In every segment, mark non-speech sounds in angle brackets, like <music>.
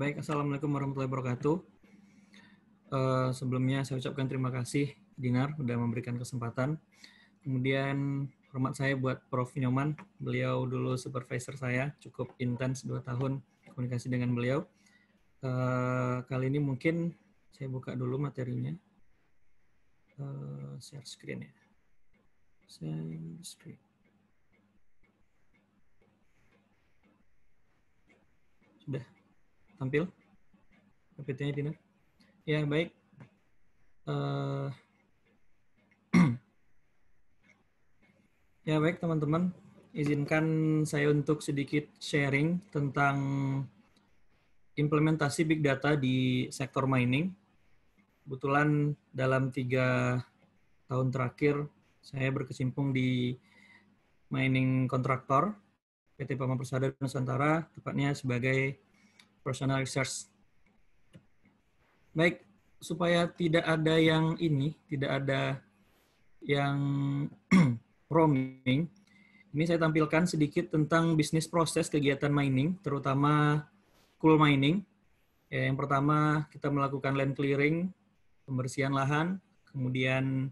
baik. Assalamualaikum warahmatullahi wabarakatuh. Uh, sebelumnya saya ucapkan terima kasih Dinar sudah memberikan kesempatan. Kemudian hormat saya buat Prof. Nyoman. Beliau dulu supervisor saya, cukup intens dua tahun komunikasi dengan beliau. Uh, kali ini mungkin saya buka dulu materinya. Uh, share screen ya. Share screen. Sudah tampil PPT-nya Tina. Ya, baik. Uh, <clears throat> ya, baik teman-teman. Izinkan saya untuk sedikit sharing tentang implementasi big data di sektor mining. Kebetulan dalam tiga tahun terakhir saya berkesimpung di mining kontraktor PT Pama Persada Nusantara, tepatnya sebagai personal research. Baik, supaya tidak ada yang ini, tidak ada yang <clears throat> roaming, ini saya tampilkan sedikit tentang bisnis proses kegiatan mining, terutama cool mining. Ya, yang pertama, kita melakukan land clearing, pembersihan lahan, kemudian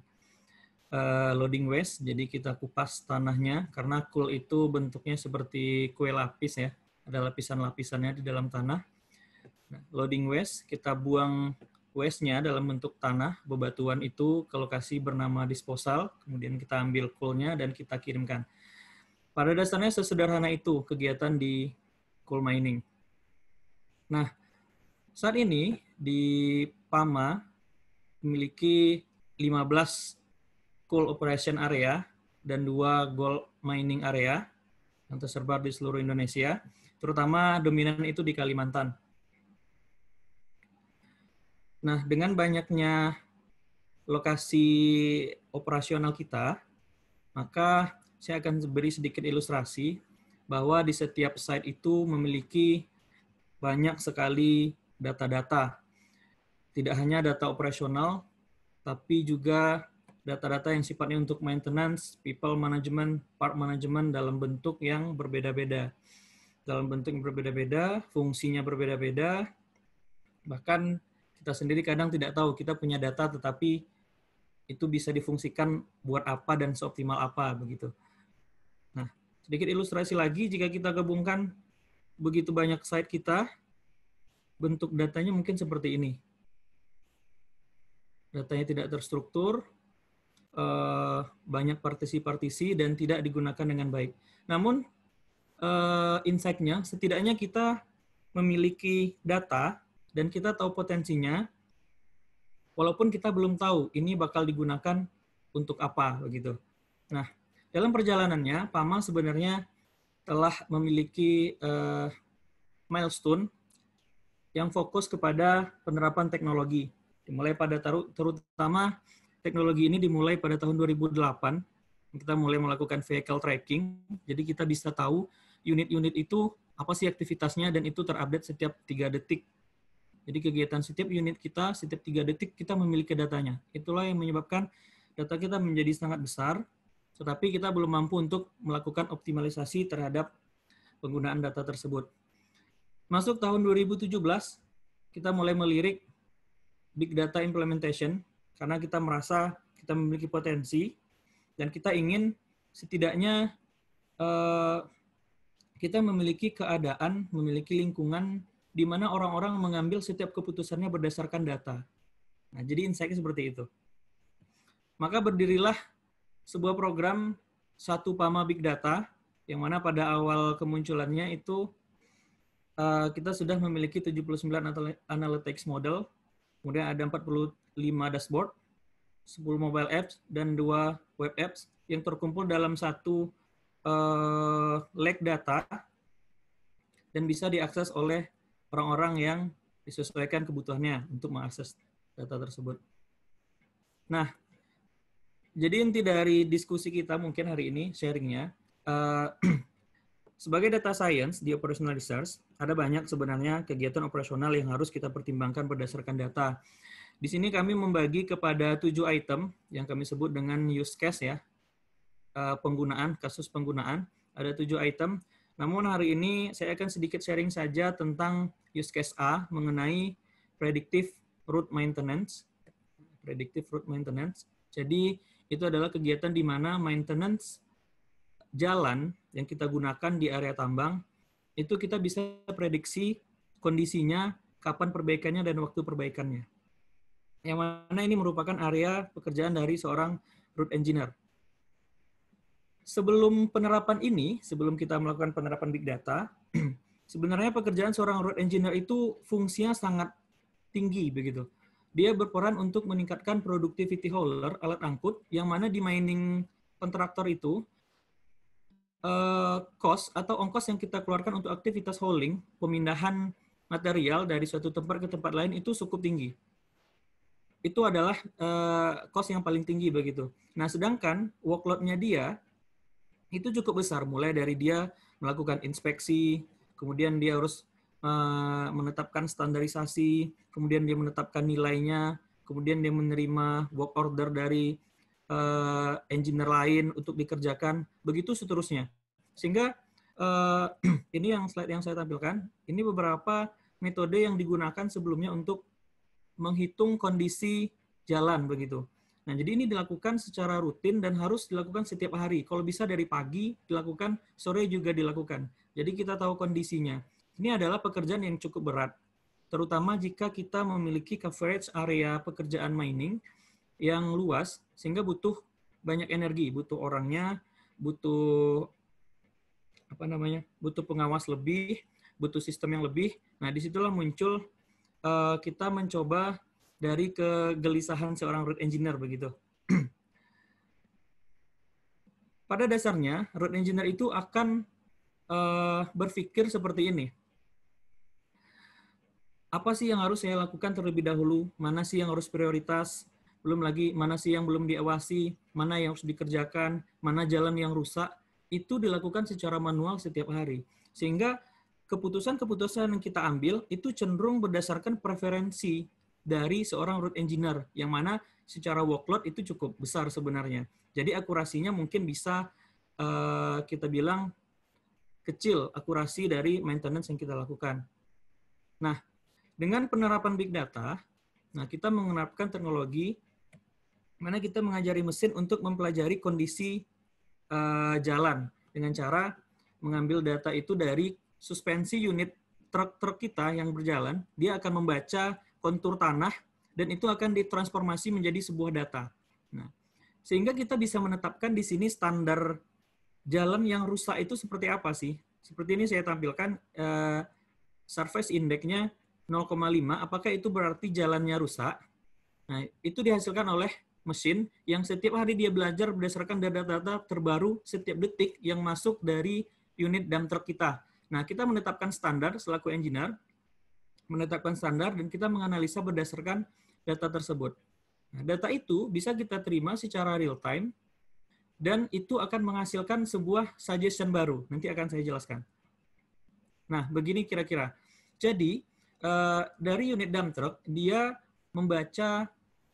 eh, loading waste, jadi kita kupas tanahnya, karena cool itu bentuknya seperti kue lapis ya, ada lapisan-lapisannya di dalam tanah. Nah, loading waste, kita buang waste-nya dalam bentuk tanah, bebatuan itu ke lokasi bernama disposal, kemudian kita ambil coal-nya dan kita kirimkan. Pada dasarnya sesederhana itu kegiatan di coal mining. Nah, saat ini di PAMA memiliki 15 coal operation area dan dua gold mining area yang tersebar di seluruh Indonesia terutama dominan itu di Kalimantan. Nah, dengan banyaknya lokasi operasional kita, maka saya akan beri sedikit ilustrasi bahwa di setiap site itu memiliki banyak sekali data-data. Tidak hanya data operasional, tapi juga data-data yang sifatnya untuk maintenance, people management, part management dalam bentuk yang berbeda-beda dalam bentuk yang berbeda-beda, fungsinya berbeda-beda, bahkan kita sendiri kadang tidak tahu kita punya data tetapi itu bisa difungsikan buat apa dan seoptimal apa begitu. Nah, sedikit ilustrasi lagi jika kita gabungkan begitu banyak site kita, bentuk datanya mungkin seperti ini. Datanya tidak terstruktur, eh, banyak partisi-partisi dan tidak digunakan dengan baik. Namun uh, insight-nya, setidaknya kita memiliki data dan kita tahu potensinya, walaupun kita belum tahu ini bakal digunakan untuk apa begitu. Nah, dalam perjalanannya, Pama sebenarnya telah memiliki uh, milestone yang fokus kepada penerapan teknologi. Dimulai pada taruh, terutama teknologi ini dimulai pada tahun 2008 kita mulai melakukan vehicle tracking. Jadi kita bisa tahu unit-unit itu apa sih aktivitasnya dan itu terupdate setiap tiga detik. Jadi kegiatan setiap unit kita setiap tiga detik kita memiliki datanya. Itulah yang menyebabkan data kita menjadi sangat besar, tetapi kita belum mampu untuk melakukan optimalisasi terhadap penggunaan data tersebut. Masuk tahun 2017, kita mulai melirik big data implementation karena kita merasa kita memiliki potensi dan kita ingin setidaknya eh, kita memiliki keadaan, memiliki lingkungan di mana orang-orang mengambil setiap keputusannya berdasarkan data. Nah, jadi insight-nya seperti itu. Maka berdirilah sebuah program satu pama big data yang mana pada awal kemunculannya itu eh, kita sudah memiliki 79 analytics model, kemudian ada 45 dashboard, 10 mobile apps dan dua web apps yang terkumpul dalam satu uh, lag data dan bisa diakses oleh orang-orang yang disesuaikan kebutuhannya untuk mengakses data tersebut. Nah, jadi inti dari diskusi kita mungkin hari ini sharingnya, uh, <clears throat> sebagai data science di operational research, ada banyak sebenarnya kegiatan operasional yang harus kita pertimbangkan berdasarkan data. Di sini kami membagi kepada tujuh item yang kami sebut dengan use case ya, Eh, penggunaan, kasus penggunaan. Ada tujuh item. Namun hari ini saya akan sedikit sharing saja tentang use case A mengenai predictive route maintenance. Predictive route maintenance. Jadi itu adalah kegiatan di mana maintenance jalan yang kita gunakan di area tambang itu kita bisa prediksi kondisinya, kapan perbaikannya dan waktu perbaikannya. Yang mana ini merupakan area pekerjaan dari seorang route engineer sebelum penerapan ini, sebelum kita melakukan penerapan big data, <clears throat> sebenarnya pekerjaan seorang road engineer itu fungsinya sangat tinggi begitu. Dia berperan untuk meningkatkan productivity hauler alat angkut yang mana di mining kontraktor itu uh, cost atau ongkos yang kita keluarkan untuk aktivitas hauling, pemindahan material dari suatu tempat ke tempat lain itu cukup tinggi. Itu adalah uh, cost yang paling tinggi begitu. Nah, sedangkan workload-nya dia itu cukup besar mulai dari dia melakukan inspeksi kemudian dia harus eh, menetapkan standarisasi kemudian dia menetapkan nilainya kemudian dia menerima work order dari uh, engineer lain untuk dikerjakan begitu seterusnya sehingga uh, <clears throat> ini yang slide yang saya tampilkan ini beberapa metode yang digunakan sebelumnya untuk menghitung kondisi jalan begitu Nah, jadi ini dilakukan secara rutin dan harus dilakukan setiap hari. Kalau bisa dari pagi dilakukan, sore juga dilakukan. Jadi kita tahu kondisinya. Ini adalah pekerjaan yang cukup berat, terutama jika kita memiliki coverage area pekerjaan mining yang luas, sehingga butuh banyak energi, butuh orangnya, butuh apa namanya, butuh pengawas lebih, butuh sistem yang lebih. Nah, disitulah muncul eh, kita mencoba dari kegelisahan seorang root engineer begitu. <clears throat> Pada dasarnya, root engineer itu akan uh, berpikir seperti ini. Apa sih yang harus saya lakukan terlebih dahulu? Mana sih yang harus prioritas? Belum lagi mana sih yang belum diawasi, mana yang harus dikerjakan, mana jalan yang rusak. Itu dilakukan secara manual setiap hari. Sehingga keputusan-keputusan yang kita ambil itu cenderung berdasarkan preferensi dari seorang root engineer yang mana secara workload itu cukup besar sebenarnya. Jadi akurasinya mungkin bisa uh, kita bilang kecil akurasi dari maintenance yang kita lakukan. Nah, dengan penerapan big data, nah kita menerapkan teknologi mana kita mengajari mesin untuk mempelajari kondisi uh, jalan dengan cara mengambil data itu dari suspensi unit truk-truk kita yang berjalan, dia akan membaca kontur tanah dan itu akan ditransformasi menjadi sebuah data. Nah, sehingga kita bisa menetapkan di sini standar jalan yang rusak itu seperti apa sih? Seperti ini saya tampilkan eh, surface indeksnya 0,5. Apakah itu berarti jalannya rusak? Nah, itu dihasilkan oleh mesin yang setiap hari dia belajar berdasarkan data-data terbaru setiap detik yang masuk dari unit dump truck kita. Nah, kita menetapkan standar selaku engineer menetapkan standar, dan kita menganalisa berdasarkan data tersebut. Nah, data itu bisa kita terima secara real time, dan itu akan menghasilkan sebuah suggestion baru. Nanti akan saya jelaskan. Nah, begini kira-kira. Jadi, eh, dari unit dump truck, dia membaca,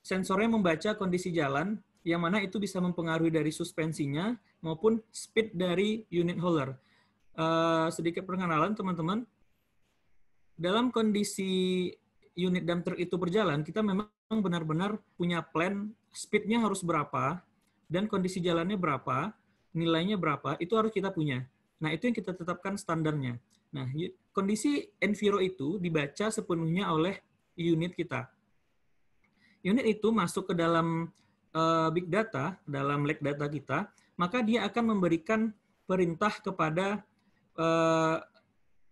sensornya membaca kondisi jalan, yang mana itu bisa mempengaruhi dari suspensinya maupun speed dari unit holder. Eh, sedikit perkenalan teman-teman, dalam kondisi unit dump truck itu berjalan, kita memang benar-benar punya plan speednya harus berapa dan kondisi jalannya berapa, nilainya berapa, itu harus kita punya. Nah, itu yang kita tetapkan standarnya. Nah, kondisi enviro itu dibaca sepenuhnya oleh unit kita. Unit itu masuk ke dalam uh, big data, dalam lake data kita, maka dia akan memberikan perintah kepada eh,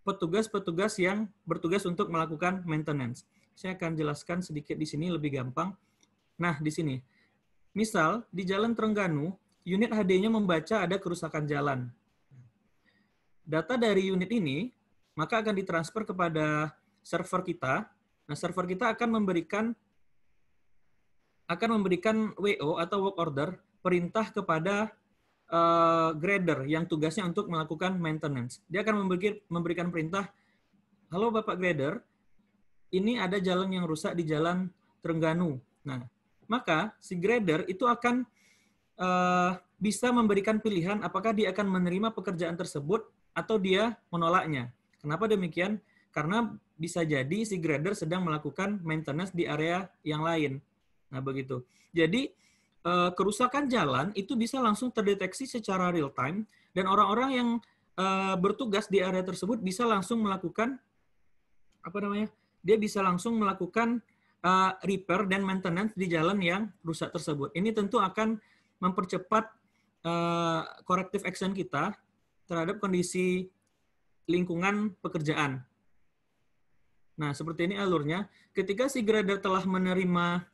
petugas-petugas yang bertugas untuk melakukan maintenance. Saya akan jelaskan sedikit di sini lebih gampang. Nah, di sini. Misal, di Jalan Terengganu, unit HD-nya membaca ada kerusakan jalan. Data dari unit ini, maka akan ditransfer kepada server kita. Nah, server kita akan memberikan akan memberikan WO atau work order perintah kepada uh, grader yang tugasnya untuk melakukan maintenance. Dia akan memberikan, memberikan perintah, halo Bapak grader, ini ada jalan yang rusak di jalan Terengganu. Nah, maka si grader itu akan uh, bisa memberikan pilihan apakah dia akan menerima pekerjaan tersebut atau dia menolaknya. Kenapa demikian? Karena bisa jadi si grader sedang melakukan maintenance di area yang lain. Nah, begitu. Jadi, uh, kerusakan jalan itu bisa langsung terdeteksi secara real time dan orang-orang yang uh, bertugas di area tersebut bisa langsung melakukan apa namanya? Dia bisa langsung melakukan uh, repair dan maintenance di jalan yang rusak tersebut. Ini tentu akan mempercepat uh, corrective action kita terhadap kondisi lingkungan pekerjaan. Nah, seperti ini alurnya. Ketika si grader telah menerima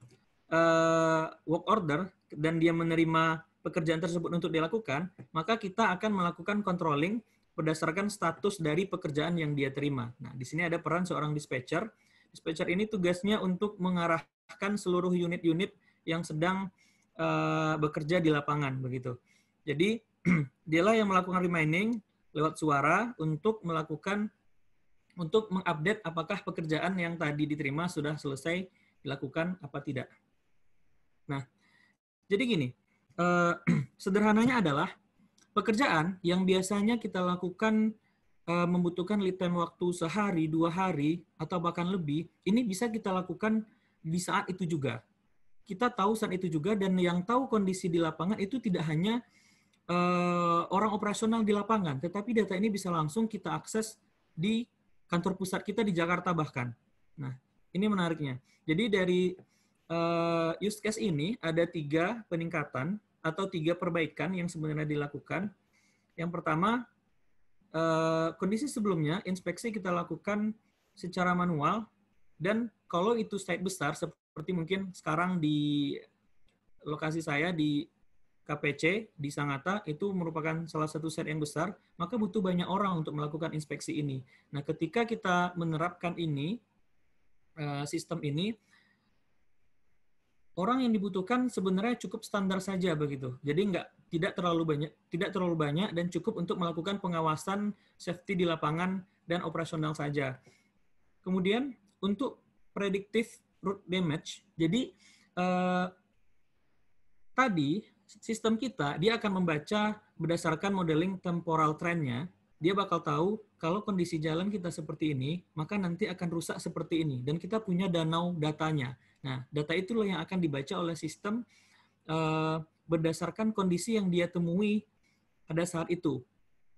uh, work order, dan dia menerima pekerjaan tersebut untuk dilakukan, maka kita akan melakukan controlling berdasarkan status dari pekerjaan yang dia terima. Nah, di sini ada peran seorang dispatcher. Dispatcher ini tugasnya untuk mengarahkan seluruh unit-unit yang sedang uh, bekerja di lapangan begitu. Jadi <clears throat> dialah yang melakukan remaining lewat suara untuk melakukan untuk mengupdate apakah pekerjaan yang tadi diterima sudah selesai dilakukan apa tidak. Nah, jadi gini, eh, <clears throat> sederhananya adalah pekerjaan yang biasanya kita lakukan eh, membutuhkan lead time waktu sehari, dua hari, atau bahkan lebih, ini bisa kita lakukan di saat itu juga. Kita tahu saat itu juga, dan yang tahu kondisi di lapangan itu tidak hanya eh, orang operasional di lapangan, tetapi data ini bisa langsung kita akses di kantor pusat kita di Jakarta bahkan. Nah, ini menariknya. Jadi dari uh, use case ini ada tiga peningkatan atau tiga perbaikan yang sebenarnya dilakukan. Yang pertama, uh, kondisi sebelumnya inspeksi kita lakukan secara manual dan kalau itu site besar seperti mungkin sekarang di lokasi saya di KPC di Sangatta itu merupakan salah satu set yang besar, maka butuh banyak orang untuk melakukan inspeksi ini. Nah, ketika kita menerapkan ini, eh, sistem ini, orang yang dibutuhkan sebenarnya cukup standar saja begitu. Jadi nggak tidak terlalu banyak, tidak terlalu banyak dan cukup untuk melakukan pengawasan safety di lapangan dan operasional saja. Kemudian untuk predictive root damage, jadi eh, tadi sistem kita dia akan membaca berdasarkan modeling temporal trennya, dia bakal tahu kalau kondisi jalan kita seperti ini, maka nanti akan rusak seperti ini. Dan kita punya danau datanya. Nah, data itulah yang akan dibaca oleh sistem uh, berdasarkan kondisi yang dia temui pada saat itu.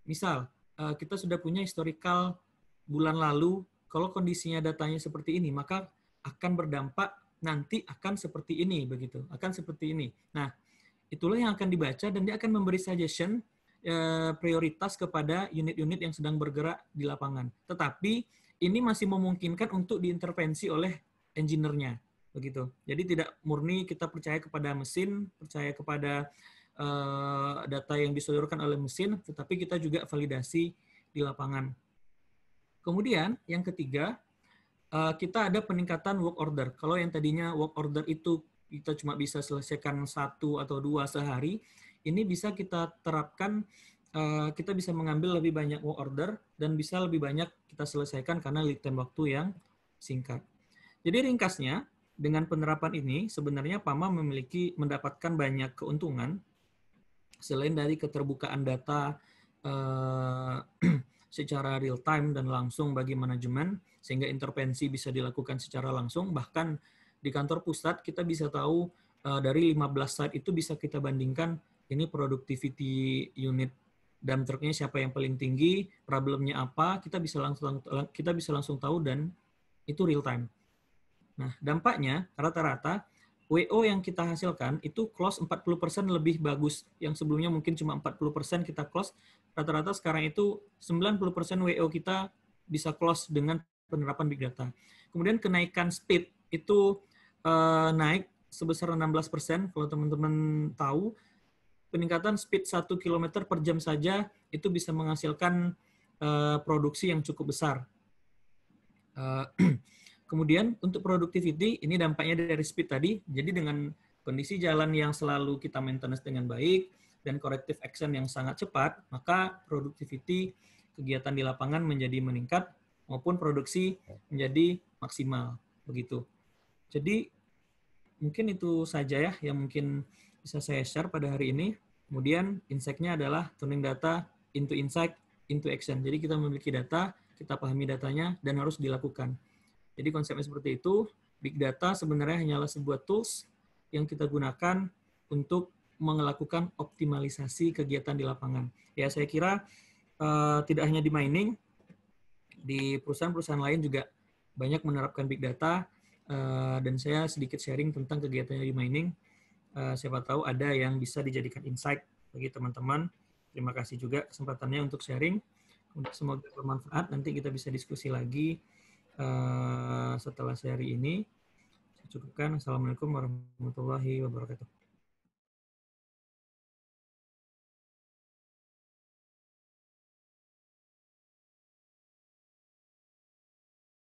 Misal, uh, kita sudah punya historical bulan lalu, kalau kondisinya datanya seperti ini, maka akan berdampak nanti akan seperti ini begitu, akan seperti ini. Nah, itulah yang akan dibaca dan dia akan memberi suggestion Eh, prioritas kepada unit-unit yang sedang bergerak di lapangan. Tetapi ini masih memungkinkan untuk diintervensi oleh engineer-nya, begitu. Jadi tidak murni kita percaya kepada mesin, percaya kepada uh, data yang disodorkan oleh mesin, tetapi kita juga validasi di lapangan. Kemudian yang ketiga, uh, kita ada peningkatan work order. Kalau yang tadinya work order itu kita cuma bisa selesaikan satu atau dua sehari, ini bisa kita terapkan eh, kita bisa mengambil lebih banyak order dan bisa lebih banyak kita selesaikan karena lead time waktu yang singkat. Jadi ringkasnya dengan penerapan ini sebenarnya Pama memiliki mendapatkan banyak keuntungan selain dari keterbukaan data eh, <clears throat> secara real time dan langsung bagi manajemen sehingga intervensi bisa dilakukan secara langsung bahkan di kantor pusat kita bisa tahu uh, dari 15 site itu bisa kita bandingkan ini productivity unit dump trucknya siapa yang paling tinggi, problemnya apa, kita bisa langsung kita bisa langsung tahu dan itu real time. Nah, dampaknya rata-rata WO yang kita hasilkan itu close 40% lebih bagus. Yang sebelumnya mungkin cuma 40% kita close, rata-rata sekarang itu 90% WO kita bisa close dengan penerapan big data. Kemudian kenaikan speed itu uh, naik sebesar 16% kalau teman-teman tahu peningkatan speed 1 km per jam saja itu bisa menghasilkan uh, produksi yang cukup besar. Uh, <clears throat> kemudian untuk productivity, ini dampaknya dari speed tadi, jadi dengan kondisi jalan yang selalu kita maintenance dengan baik, dan corrective action yang sangat cepat, maka productivity kegiatan di lapangan menjadi meningkat maupun produksi menjadi maksimal begitu. Jadi mungkin itu saja ya yang mungkin bisa saya share pada hari ini. Kemudian insight-nya adalah turning data into insight into action. Jadi kita memiliki data, kita pahami datanya, dan harus dilakukan. Jadi konsepnya seperti itu. Big data sebenarnya hanyalah sebuah tools yang kita gunakan untuk melakukan optimalisasi kegiatan di lapangan. Ya, saya kira uh, tidak hanya di mining, di perusahaan-perusahaan lain juga banyak menerapkan big data, uh, dan saya sedikit sharing tentang kegiatannya di mining. Eh, siapa tahu ada yang bisa dijadikan insight bagi teman-teman. Terima kasih juga kesempatannya untuk sharing. Semoga bermanfaat. Nanti kita bisa diskusi lagi eh, setelah sehari ini. cukupkan. Assalamualaikum warahmatullahi wabarakatuh.